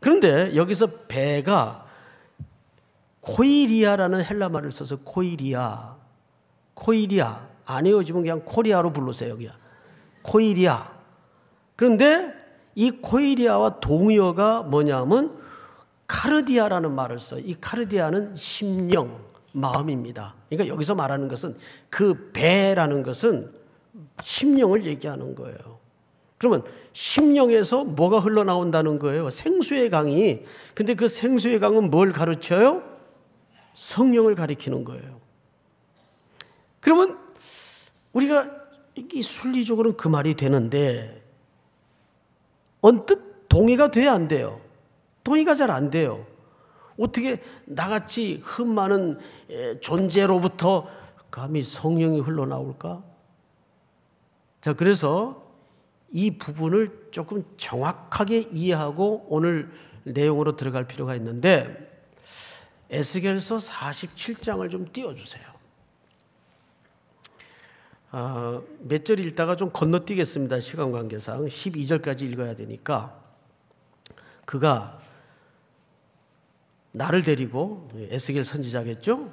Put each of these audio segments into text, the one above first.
그런데 여기서 배가 코이리아라는 헬라말을 써서 코이리아, 코이리아 안외요지금 그냥 코리아로 불러세요 여기야. 코이리아. 그런데 이 코이리아와 동의어가 뭐냐면 카르디아라는 말을 써. 요이 카르디아는 심령, 마음입니다. 그러니까 여기서 말하는 것은 그 배라는 것은 심령을 얘기하는 거예요. 그러면 심령에서 뭐가 흘러나온다는 거예요? 생수의 강이. 근데 그 생수의 강은 뭘 가르쳐요? 성령을 가리키는 거예요. 그러면 우리가 이 순리적으로는 그 말이 되는데 언뜻 동의가 돼야 안 돼요. 동의가 잘 안 돼요. 어떻게 나같이 흠 많은 존재로부터 감히 성령이 흘러나올까? 자, 그래서 이 부분을 조금 정확하게 이해하고 오늘 내용으로 들어갈 필요가 있는데 에스겔서 47장을 좀 띄워주세요. 아, 몇절 읽다가 좀 건너뛰겠습니다. 시간 관계상 12절까지 읽어야 되니까 그가 나를 데리고 에스겔 선지자겠죠?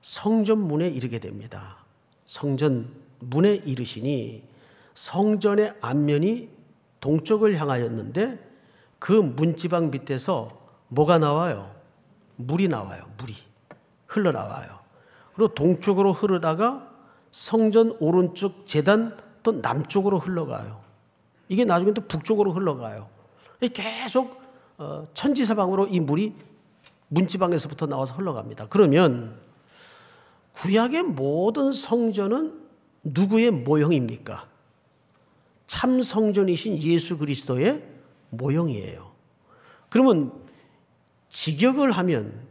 성전 문에 이르게 됩니다. 성전 문에 이르시니 성전의 앞면이 동쪽을 향하였는데 그 문지방 밑에서 뭐가 나와요? 물이 나와요. 물이 흘러나와요. 그리고 동쪽으로 흐르다가 성전 오른쪽 재단 또 남쪽으로 흘러가요. 이게 나중에 또 북쪽으로 흘러가요. 계속 어, 천지사방으로 이 물이 문지방에서부터 나와서 흘러갑니다. 그러면 구약의 모든 성전은 누구의 모형입니까? 참 성전이신 예수 그리스도의 모형이에요. 그러면 직역을 하면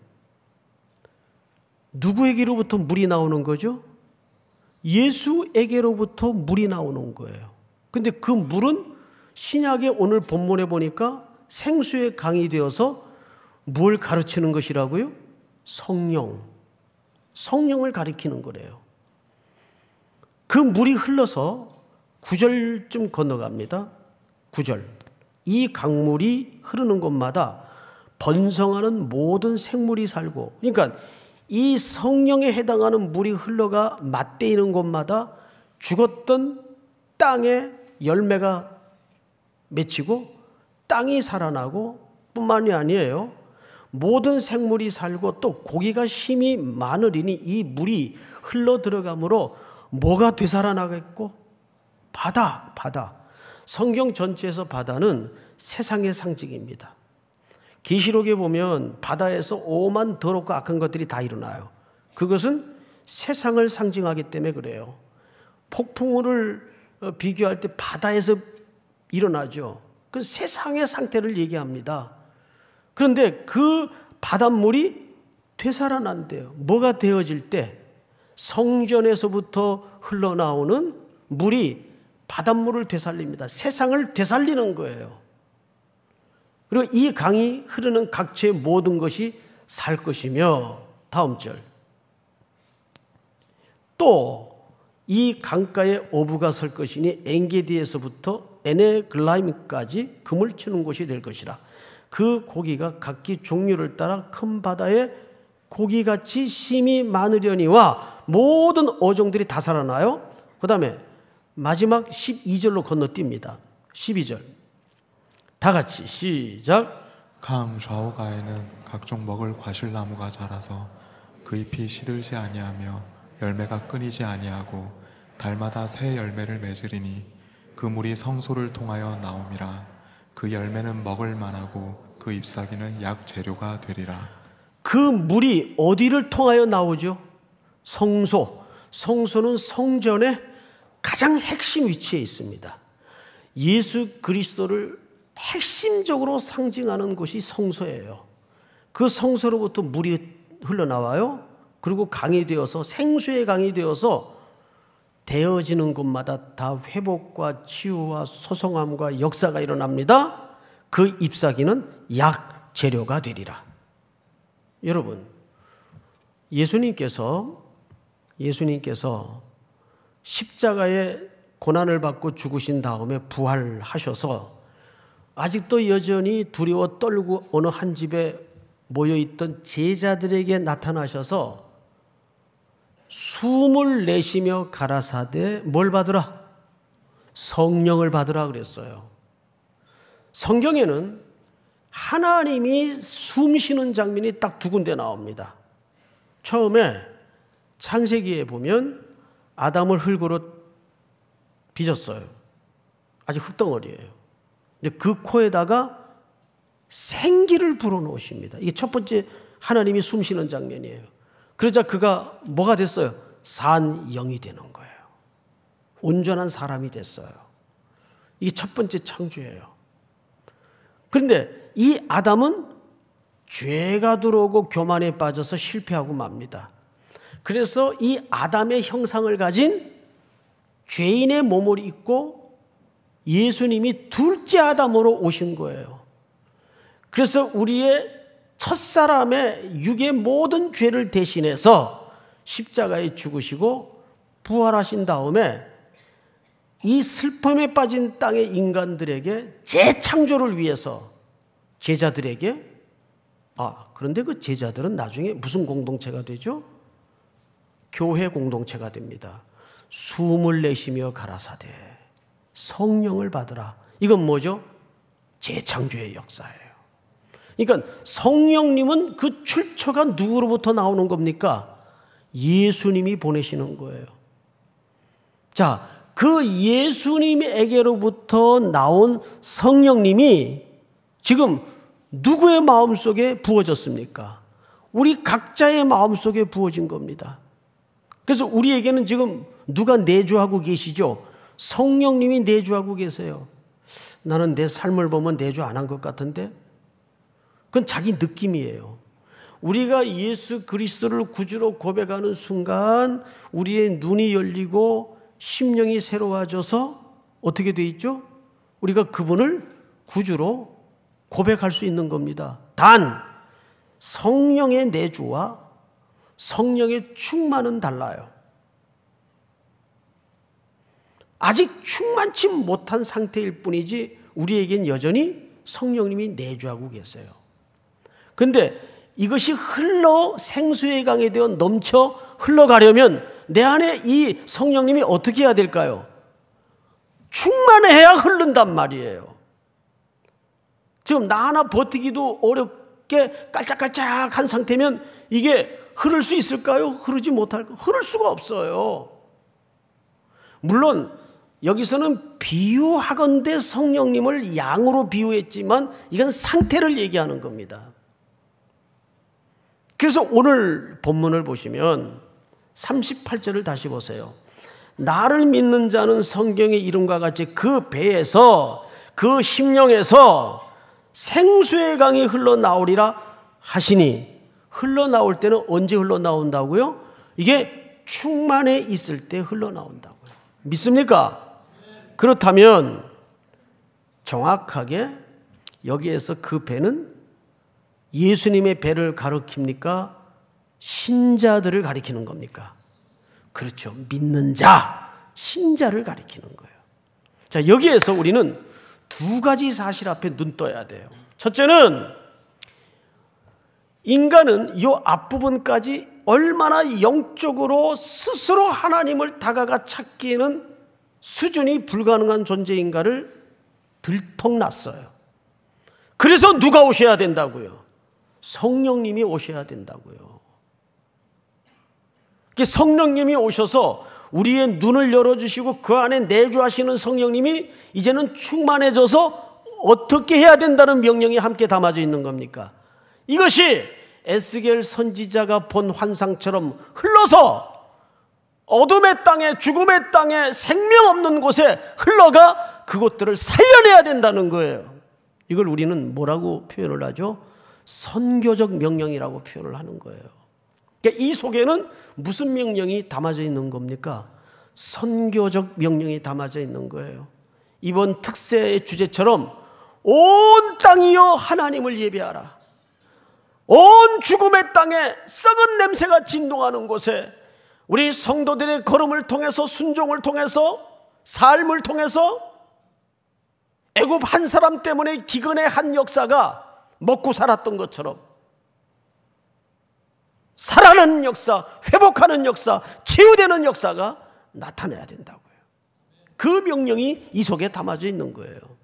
누구에게로부터 물이 나오는 거죠? 예수에게로부터 물이 나오는 거예요. 근데 그 물은 신약의 오늘 본문에 보니까 생수의 강이 되어서 뭘 가르치는 것이라고요? 성령. 성령을 가리키는 거래요. 그 물이 흘러서 9절쯤 건너갑니다. 9절. 이 강물이 흐르는 곳마다 번성하는 모든 생물이 살고 그러니까 이 성령에 해당하는 물이 흘러가 맞대이는 곳마다 죽었던 땅에 열매가 맺히고 땅이 살아나고 뿐만이 아니에요. 모든 생물이 살고 또 고기가 심히 많으리니 이 물이 흘러 들어가므로 뭐가 되살아나겠고 바다, 바다. 성경 전체에서 바다는 세상의 상징입니다. 계시록에 보면 바다에서 오만 더럽고 악한 것들이 다 일어나요. 그것은 세상을 상징하기 때문에 그래요. 폭풍우를 어, 비교할 때 바다에서 일어나죠. 그 세상의 상태를 얘기합니다. 그런데 그 바닷물이 되살아난대요. 뭐가 되어질 때 성전에서부터 흘러나오는 물이 바닷물을 되살립니다. 세상을 되살리는 거예요. 그리고 이 강이 흐르는 각처의 모든 것이 살 것이며 다음 절. 또 이 강가에 오부가 설 것이니 엔게디에서부터 에네글라임까지 금을 치는 곳이 될 것이라. 그 고기가 각기 종류를 따라 큰 바다에 고기같이 심이 많으려니와 모든 어종들이 다 살아나요. 그 다음에 마지막 12절로 건너뜁니다. 12절. 다 같이 시작. 강 좌우가에는 각종 먹을 과실나무가 자라서 그 잎이 시들지 아니하며 열매가 끊이지 아니하고 달마다 새 열매를 맺으리니 그 물이 성소를 통하여 나옴이라 그 열매는 먹을 만하고 그 잎사귀는 약 재료가 되리라. 그 물이 어디를 통하여 나오죠? 성소. 성소는 성전에 가장 핵심 위치에 있습니다. 예수 그리스도를 핵심적으로 상징하는 곳이 성소예요. 그 성소로부터 물이 흘러나와요. 그리고 강이 되어서 생수의 강이 되어서 되어지는 곳마다 다 회복과 치유와 소성함과 역사가 일어납니다. 그 잎사귀는 약 재료가 되리라. 여러분, 예수님께서 예수님께서 십자가에 고난을 받고 죽으신 다음에 부활하셔서 아직도 여전히 두려워 떨고 어느 한 집에 모여 있던 제자들에게 나타나셔서 숨을 내쉬며 가라사대 뭘 받으라? 성령을 받으라 그랬어요. 성경에는 하나님이 숨 쉬는 장면이 딱 두 군데 나옵니다. 처음에 창세기에 보면 아담을 흙으로 빚었어요. 아주 흙덩어리예요. 근데 그 코에다가 생기를 불어넣으십니다. 이게 첫 번째 하나님이 숨 쉬는 장면이에요. 그러자 그가 뭐가 됐어요? 산 영이 되는 거예요. 온전한 사람이 됐어요. 이게 첫 번째 창조예요. 그런데 이 아담은 죄가 들어오고 교만에 빠져서 실패하고 맙니다. 그래서 이 아담의 형상을 가진 죄인의 몸을 입고 예수님이 둘째 아담으로 오신 거예요. 그래서 우리의 첫 사람의 육의 모든 죄를 대신해서 십자가에 죽으시고 부활하신 다음에 이 슬픔에 빠진 땅의 인간들에게 재창조를 위해서 제자들에게 아, 그런데 그 제자들은 나중에 무슨 공동체가 되죠? 교회 공동체가 됩니다. 숨을 내쉬며 가라사대 성령을 받으라. 이건 뭐죠? 재창조의 역사예요. 그러니까 성령님은 그 출처가 누구로부터 나오는 겁니까? 예수님이 보내시는 거예요. 자, 그 예수님에게로부터 나온 성령님이 지금 누구의 마음 속에 부어졌습니까? 우리 각자의 마음 속에 부어진 겁니다. 그래서 우리에게는 지금 누가 내주하고 계시죠? 성령님이 내주하고 계세요. 나는 내 삶을 보면 내주 안 한 것 같은데? 그건 자기 느낌이에요. 우리가 예수 그리스도를 구주로 고백하는 순간 우리의 눈이 열리고 심령이 새로워져서 어떻게 돼 있죠? 우리가 그분을 구주로 고백할 수 있는 겁니다. 단 성령의 내주와 성령의 충만은 달라요. 아직 충만치 못한 상태일 뿐이지 우리에겐 여전히 성령님이 내주하고 계세요. 근데 이것이 흘러 생수의 강에 되어 넘쳐 흘러가려면 내 안에 이 성령님이 어떻게 해야 될까요? 충만해야 흐른단 말이에요. 지금 나 하나 버티기도 어렵게 깔짝깔짝한 상태면 이게 흐를 수 있을까요? 흐르지 못할까요? 흐를 수가 없어요. 물론 여기서는 비유하건대 성령님을 양으로 비유했지만 이건 상태를 얘기하는 겁니다. 그래서 오늘 본문을 보시면 38절을 다시 보세요. 나를 믿는 자는 성경의 이름과 같이 그 배에서 그 심령에서 생수의 강이 흘러나오리라 하시니 흘러나올 때는 언제 흘러나온다고요? 이게 충만해 있을 때 흘러나온다고요. 믿습니까? 그렇다면 정확하게 여기에서 그 배는 예수님의 배를 가리킵니까? 신자들을 가리키는 겁니까? 그렇죠. 믿는 자, 신자를 가리키는 거예요. 자, 여기에서 우리는 두 가지 사실 앞에 눈 떠야 돼요. 첫째는 인간은 이 앞부분까지 얼마나 영적으로 스스로 하나님을 다가가 찾기에는 수준이 불가능한 존재인가를 들통났어요. 그래서 누가 오셔야 된다고요? 성령님이 오셔야 된다고요. 그 성령님이 오셔서 우리의 눈을 열어주시고 그 안에 내주하시는 성령님이 이제는 충만해져서 어떻게 해야 된다는 명령이 함께 담아져 있는 겁니까? 이것이 에스겔 선지자가 본 환상처럼 흘러서 어둠의 땅에 죽음의 땅에 생명 없는 곳에 흘러가 그것들을 살려내야 된다는 거예요. 이걸 우리는 뭐라고 표현을 하죠? 선교적 명령이라고 표현을 하는 거예요. 그러니까 이 속에는 무슨 명령이 담아져 있는 겁니까? 선교적 명령이 담아져 있는 거예요. 이번 특세의 주제처럼 온 땅이여 하나님을 예배하라. 온 죽음의 땅에 썩은 냄새가 진동하는 곳에 우리 성도들의 걸음을 통해서 순종을 통해서 삶을 통해서 애굽 한 사람 때문에 기근의 한 역사가 먹고 살았던 것처럼 살아는 역사, 회복하는 역사, 치유되는 역사가 나타나야 된다고요. 그 명령이 이 속에 담아져 있는 거예요.